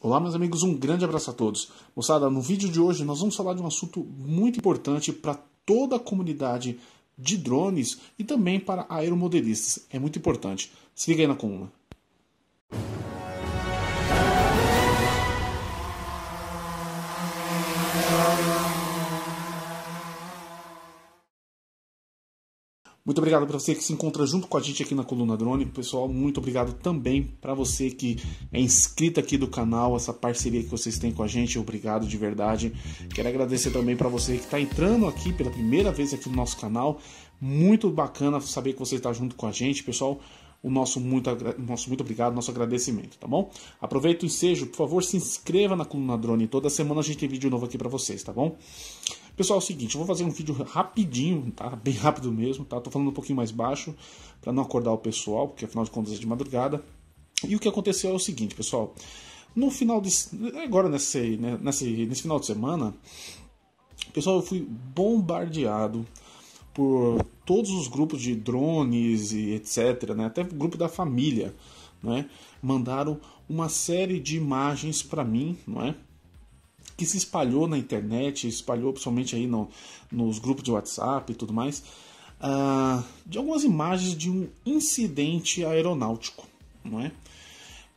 Olá, meus amigos, um grande abraço a todos. Moçada, no vídeo de hoje nós vamos falar de um assunto muito importante para toda a comunidade de drones e também para aeromodelistas. É muito importante. Se liga aí na coluna. Muito obrigado para você que se encontra junto com a gente aqui na Coluna Drone. Pessoal, muito obrigado também para você que é inscrito aqui do canal, essa parceria que vocês têm com a gente. Obrigado de verdade. Quero agradecer também para você que está entrando aqui pela primeira vez aqui no nosso canal. Muito bacana saber que você está junto com a gente, pessoal o nosso muito, nosso muito obrigado, nosso agradecimento, tá bom? Aproveita o ensejo, por favor, se inscreva na Coluna Drone. Toda semana a gente tem vídeo novo aqui para vocês, tá bom? Pessoal, é o seguinte, eu vou fazer um vídeo rapidinho, tá? Bem rápido mesmo, tá? Tô falando um pouquinho mais baixo para não acordar o pessoal, porque afinal de contas é de madrugada. E o que aconteceu é o seguinte, pessoal. No final de agora nesse, né, nesse, nesse final de semana, pessoal, eu fui bombardeado por todos os grupos de drones e etc, né? até o grupo da família, né? mandaram uma série de imagens para mim, não é? que se espalhou na internet, espalhou principalmente aí no, nos grupos de WhatsApp e tudo mais, uh, de algumas imagens de um incidente aeronáutico, não é?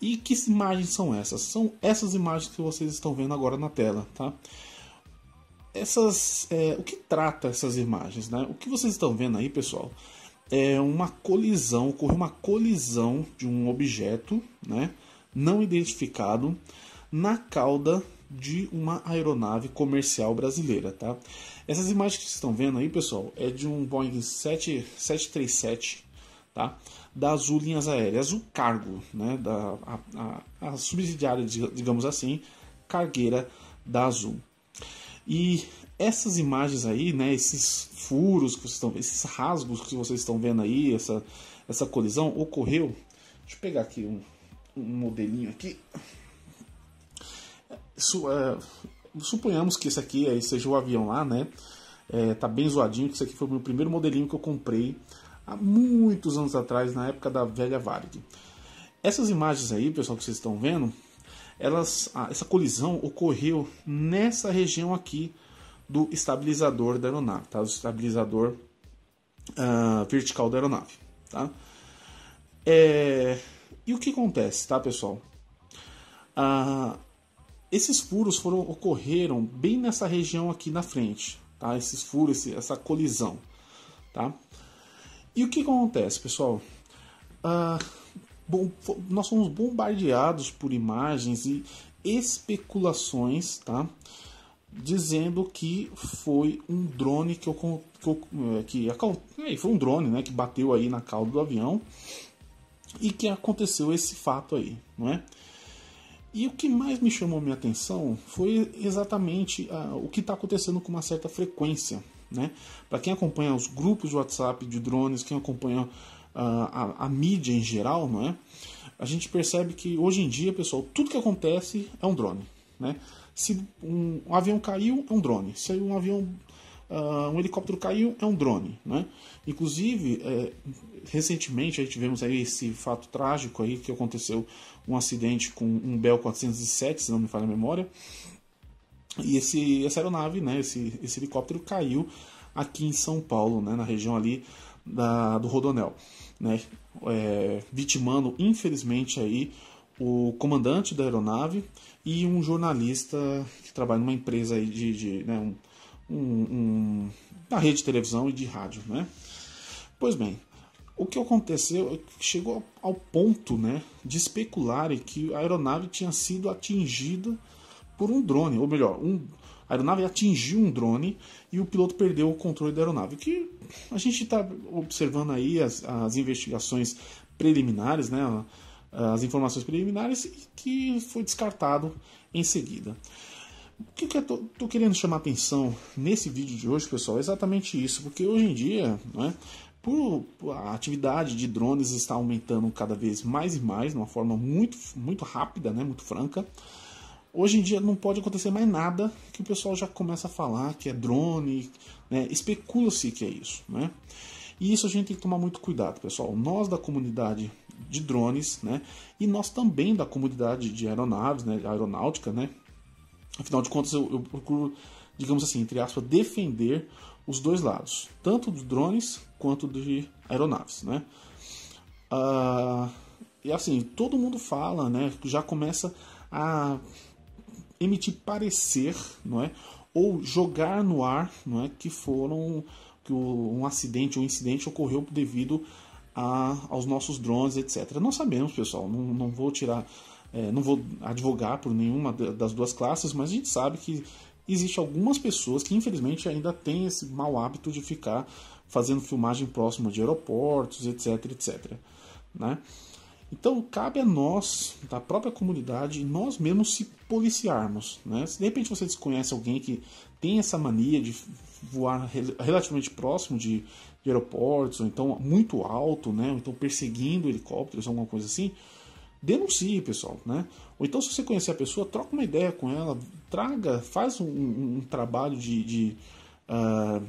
E que imagens são essas? São essas imagens que vocês estão vendo agora na tela, tá? essas, é, o que trata essas imagens, né? O que vocês estão vendo aí, pessoal, é uma colisão, ocorreu uma colisão de um objeto, né, não identificado na cauda de uma aeronave comercial brasileira, tá? Essas imagens que vocês estão vendo aí, pessoal, é de um Boeing 7, 737, tá? Da Azul Linhas Aéreas, Azul Cargo, né? Da a, a, a subsidiária, digamos assim, cargueira da Azul. E essas imagens aí, né, esses furos que vocês estão, esses rasgos que vocês estão vendo aí, essa, essa colisão ocorreu. Deixa eu pegar aqui um, um modelinho aqui. Su, é, suponhamos que esse aqui aí seja o avião lá, né? É, tá bem zoadinho, que esse aqui foi o meu primeiro modelinho que eu comprei há muitos anos atrás, na época da velha Varig. Essas imagens aí, pessoal, que vocês estão vendo, elas, essa colisão ocorreu nessa região aqui do estabilizador da aeronave, tá? do estabilizador uh, vertical da aeronave. Tá? É... E o que acontece, tá, pessoal? Uh, esses furos foram ocorreram bem nessa região aqui na frente, tá? Esses furos, esse, essa colisão, tá? E o que acontece, pessoal? Uh, bom, nós fomos bombardeados por imagens e especulações, tá? Dizendo que foi um drone que, eu, que, eh, que eh, foi um drone, né, que bateu aí na cauda do avião e que aconteceu esse fato aí, não é? E o que mais me chamou minha atenção foi exatamente ah, o que está acontecendo com uma certa frequência. Né? Para quem acompanha os grupos de WhatsApp de drones, quem acompanha a, a, mídia em geral, não é? A gente percebe que hoje em dia, pessoal, tudo que acontece é um drone, né? Se um, um avião caiu, é um drone. Se um avião Uh, um helicóptero caiu, é um drone, né? Inclusive, é, recentemente aí tivemos aí esse fato trágico aí que aconteceu um acidente com um Bell 407, se não me falha a memória, e esse, essa aeronave, né, esse, esse helicóptero caiu aqui em São Paulo, né, na região ali da, do Rodonel né, é, vitimando infelizmente aí o comandante da aeronave e um jornalista que trabalha numa empresa aí de, de né, um, um, um, da rede de televisão e de rádio, né? Pois bem, o que aconteceu é chegou ao ponto, né, de especularem que a aeronave tinha sido atingida por um drone, ou melhor, um, a aeronave atingiu um drone e o piloto perdeu o controle da aeronave. que a gente está observando aí as, as investigações preliminares, né? as informações preliminares que foi descartado em seguida. O que, que eu tô, tô, querendo chamar atenção nesse vídeo de hoje, pessoal, é exatamente isso, porque hoje em dia, né, por, a atividade de drones está aumentando cada vez mais e mais, de uma forma muito, muito rápida, né, muito franca. Hoje em dia não pode acontecer mais nada que o pessoal já começa a falar que é drone, né? especula-se que é isso. Né? E isso a gente tem que tomar muito cuidado, pessoal. Nós da comunidade de drones, né? E nós também da comunidade de aeronaves, né? Aeronáutica, né? Afinal de contas, eu, eu procuro, digamos assim, entre aspas, defender os dois lados, tanto dos drones quanto de aeronaves, né? Ah, e assim, todo mundo fala, né? Já começa a emitir parecer, não é? Ou jogar no ar, não é? Que foram que um acidente, um incidente ocorreu devido a, aos nossos drones, etc. Não sabemos, pessoal. Não, não vou tirar, é, não vou advogar por nenhuma das duas classes, mas a gente sabe que existe algumas pessoas que infelizmente ainda têm esse mau hábito de ficar fazendo filmagem próximo de aeroportos, etc, etc, né? Então cabe a nós, da própria comunidade, nós mesmos se policiarmos. Né? Se de repente você desconhece alguém que tem essa mania de voar relativamente próximo de, de aeroportos, ou então muito alto, né? ou então perseguindo helicópteros, alguma coisa assim, denuncie, pessoal, né? Ou então, se você conhecer a pessoa, troca uma ideia com ela, traga, faz um, um, um trabalho de, de uh,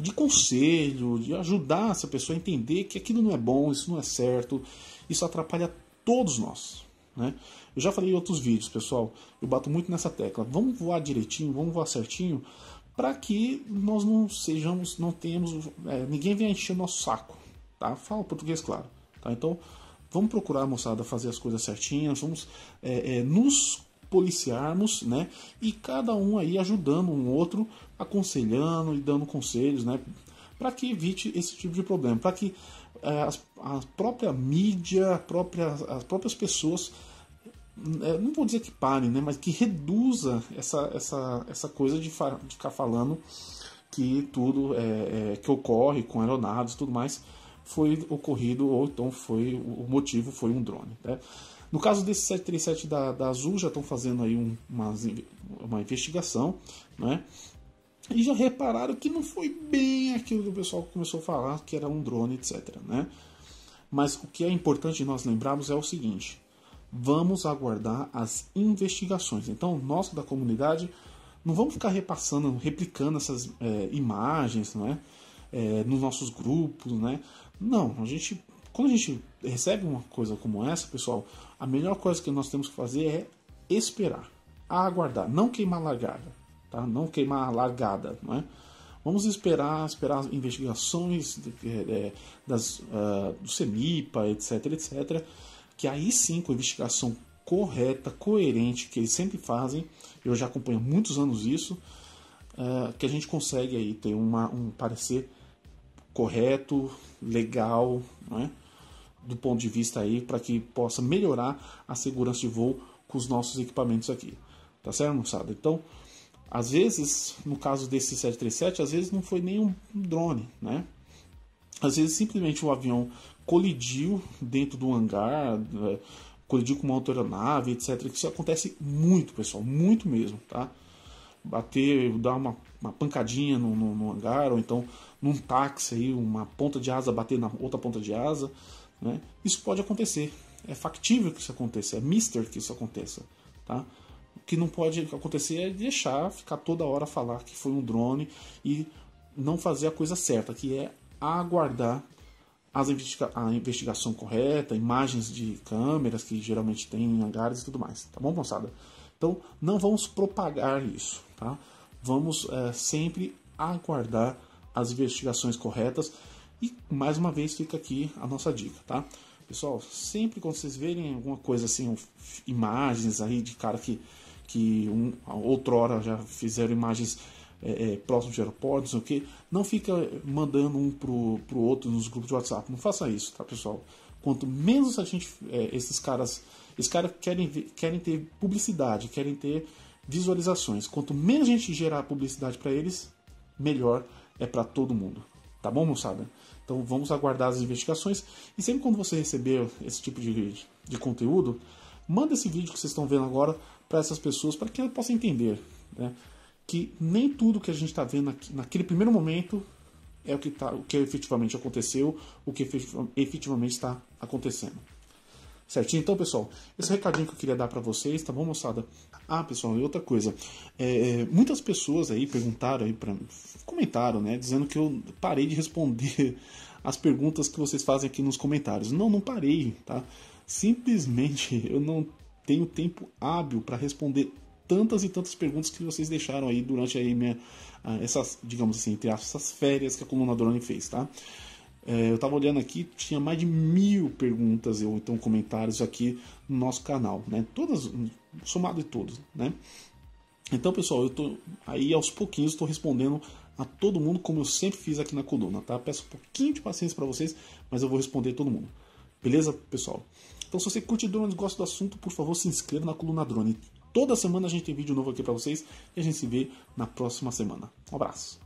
de conselho, de ajudar essa pessoa a entender que aquilo não é bom, isso não é certo, isso atrapalha todos nós. Né? Eu já falei em outros vídeos, pessoal, eu bato muito nessa tecla. Vamos voar direitinho, vamos voar certinho, para que nós não sejamos, não tenhamos, é, ninguém venha encher o nosso saco. Tá? Fala português, claro. Tá? Então, vamos procurar, moçada, fazer as coisas certinhas, vamos é, é, nos policiarmos, né? E cada um aí ajudando um outro, aconselhando e dando conselhos, né? Para que evite esse tipo de problema, para que eh, a própria mídia, a própria, as próprias pessoas, eh, não vou dizer que parem, né, mas que reduza essa, essa, essa coisa de, de ficar falando que tudo é, é, que ocorre com aeronaves e tudo mais foi ocorrido, ou então foi o motivo foi um drone. Né? No caso desse 737 da, da Azul, já estão fazendo aí um, uma, uma investigação, né? E já repararam que não foi bem aquilo que o pessoal começou a falar, que era um drone, etc. Né? Mas o que é importante nós lembrarmos é o seguinte: vamos aguardar as investigações. Então, nós da comunidade não vamos ficar repassando, replicando essas é, imagens, não é? é, nos nossos grupos, né? Não, a gente, quando a gente recebe uma coisa como essa, pessoal, a melhor coisa que nós temos que fazer é esperar, aguardar, não queimar largada, tá? Não queimar largada, não é? Vamos esperar, esperar as investigações é, é das, uh, do CEMIPA, etc, etc, que aí sim, com a investigação correta, coerente, que eles sempre fazem, eu já acompanho há muitos anos isso, uh, que a gente consegue aí ter uma, um parecer correto, legal, né? do ponto de vista aí para que possa melhorar a segurança de voo com os nossos equipamentos aqui. Tá certo, moçada? Então, às vezes, no caso desse 737, às vezes não foi nem um drone, né? Às vezes simplesmente o um avião colidiu dentro do hangar, né? colidiu com uma outra aeronave, etc. Isso acontece muito, pessoal, muito mesmo, tá? bater, dar uma, uma pancadinha no, no, no, hangar, ou então num táxi aí, uma ponta de asa bater na outra ponta de asa. Né? Isso pode acontecer. É factível que isso aconteça, é mister que isso aconteça. Tá? O que não pode acontecer é deixar ficar toda hora falar que foi um drone e não fazer a coisa certa, que é aguardar as investiga a investigação correta, imagens de câmeras que geralmente tem em hangares e tudo mais. Tá bom, moçada? Então, não vamos propagar isso, tá? Vamos é, sempre aguardar as investigações corretas e, mais uma vez, fica aqui a nossa dica, tá? Pessoal, sempre quando vocês verem alguma coisa assim, imagens aí de cara que, que um, outrora já fizeram imagens é, é, próximos de aeroportos, não o que, não fica mandando um pro, pro outro nos grupos de WhatsApp. Não faça isso, tá, pessoal? Quanto menos a gente, é, esses caras, esses caras querem, querem ter publicidade, querem ter visualizações. Quanto menos a gente gerar publicidade para eles, melhor é para todo mundo. Tá bom, moçada? Então vamos aguardar as investigações. E sempre quando você receber esse tipo de, de conteúdo, manda esse vídeo que vocês estão vendo agora para essas pessoas, para que elas possam entender né? que nem tudo que a gente está vendo aqui, naquele primeiro momento é o que, tá, o que efetivamente aconteceu, o que efetivamente está acontecendo. Certinho? Então, pessoal, esse recadinho que eu queria dar para vocês, tá bom, moçada? Ah, pessoal, e outra coisa. É, é muitas pessoas aí perguntaram aí para comentaram, né, dizendo que eu parei de responder as perguntas que vocês fazem aqui nos comentários. Não, não parei, tá? Simplesmente eu não tenho tempo hábil para responder tantas e tantas perguntas que vocês deixaram aí durante aí minha, ah, essas, digamos assim, entre essas férias que a coluna Drone fez, tá? É, eu estava olhando aqui, tinha mais de mil perguntas ou então comentários aqui no nosso canal, né? Todas, somado de todos, né? Então, pessoal, eu tô aí aos pouquinhos estou respondendo a todo mundo como eu sempre fiz aqui na coluna, tá? Peço um pouquinho de paciência para vocês, mas eu vou responder todo mundo. Beleza, pessoal? Então, se você curte drones, gosta do assunto, por favor, se inscreva na coluna Drone Toda semana a gente tem vídeo novo aqui para vocês e a gente se vê na próxima semana. Um abraço.